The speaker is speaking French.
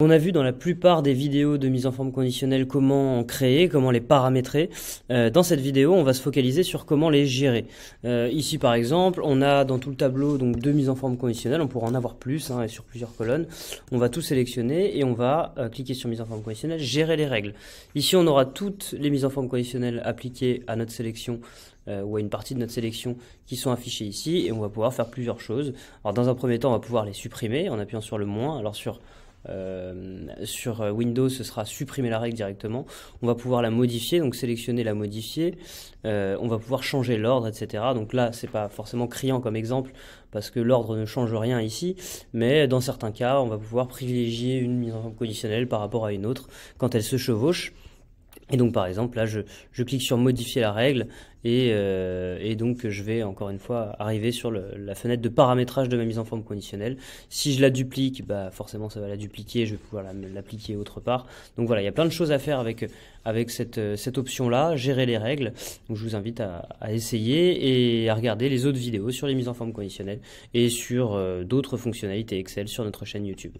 On a vu dans la plupart des vidéos de mise en forme conditionnelle comment créer, comment les paramétrer. Euh, dans cette vidéo, on va se focaliser sur comment les gérer. Euh, ici, par exemple, on a dans tout le tableau donc deux mises en forme conditionnelles. On pourra en avoir plus hein, et sur plusieurs colonnes. On va tout sélectionner et on va euh, cliquer sur mise en forme conditionnelle, gérer les règles. Ici, on aura toutes les mises en forme conditionnelles appliquées à notre sélection ou à une partie de notre sélection qui sont affichées ici et on va pouvoir faire plusieurs choses. Alors, dans un premier temps, on va pouvoir les supprimer en appuyant sur le moins. Alors sur euh, sur euh, Windows, ce sera supprimer la règle directement. On va pouvoir la modifier, donc sélectionner la modifier. Euh, on va pouvoir changer l'ordre, etc. Donc là, c'est pas forcément criant comme exemple parce que l'ordre ne change rien ici, mais dans certains cas, on va pouvoir privilégier une mise en forme conditionnelle par rapport à une autre quand elle se chevauche. Et donc par exemple là je, clique sur modifier la règle euh, et, donc je vais encore une fois arriver sur la fenêtre de paramétrage de ma mise en forme conditionnelle. Si je la duplique, bah, forcément ça va la dupliquer, je vais pouvoir l'appliquer autre part. Donc voilà, il y a plein de choses à faire avec, cette, option-là, gérer les règles. je vous invite à, essayer et à regarder les autres vidéos sur les mises en forme conditionnelles et sur euh, d'autres fonctionnalités Excel sur notre chaîne YouTube.